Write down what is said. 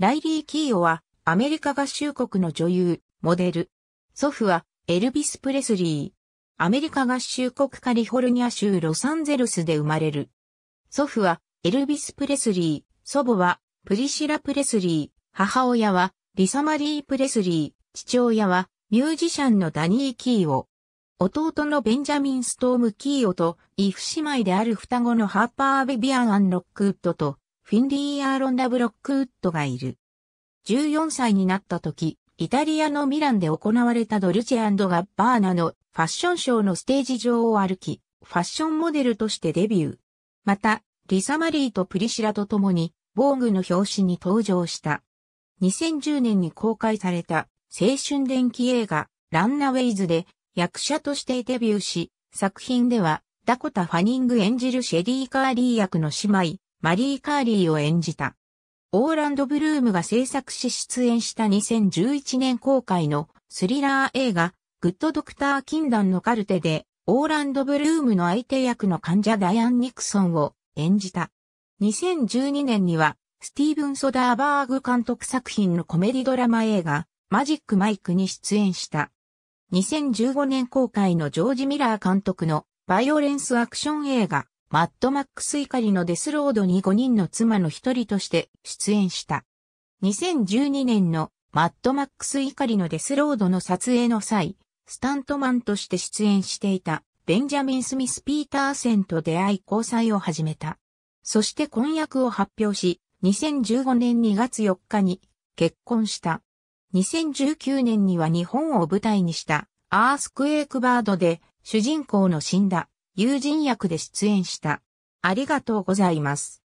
ライリー・キーオは、アメリカ合衆国の女優、モデル。祖父は、エルビス・プレスリー。アメリカ合衆国カリフォルニア州ロサンゼルスで生まれる。祖父は、エルビス・プレスリー。祖母は、プリシラ・プレスリー。母親は、リサ・マリー・プレスリー。父親は、ミュージシャンのダニー・キーオ。弟のベンジャミン・ストーム・キーオと、イフ姉妹である双子のハーパー・ビビアン・アン・ロックウッドと、フィンリー・アーロンダ・ブロックウッドがいる。14歳になった時、イタリアのミランで行われたドルチェガッバーナのファッションショーのステージ上を歩き、ファッションモデルとしてデビュー。また、リサ・マリーとプリシラと共に、防具の表紙に登場した。2010年に公開された青春電気映画、ランナウェイズで役者としてデビューし、作品ではダコタ・ファニング演じるシェリー・カーリー役の姉妹、マリー・カーリーを演じた。オーランド・ブルームが制作し出演した2011年公開のスリラー映画、グッド・ドクター・禁断のカルテで、オーランド・ブルームの相手役の患者ダイアン・ニクソンを演じた。2012年には、スティーブン・ソダーバーグ監督作品のコメディドラマ映画、マジック・マイクに出演した。2015年公開のジョージ・ミラー監督のバイオレンスアクション映画、マッドマックス怒りのデスロードに5人の妻の一人として出演した。2012年のマッドマックス怒りのデスロードの撮影の際、スタントマンとして出演していたベンジャミン・スミス・ピーターセンと出会い交際を始めた。そして婚約を発表し、2015年2月4日に結婚した。2019年には日本を舞台にしたアースクエイクバードで主人公の死んだ友人役で出演した。ありがとうございます。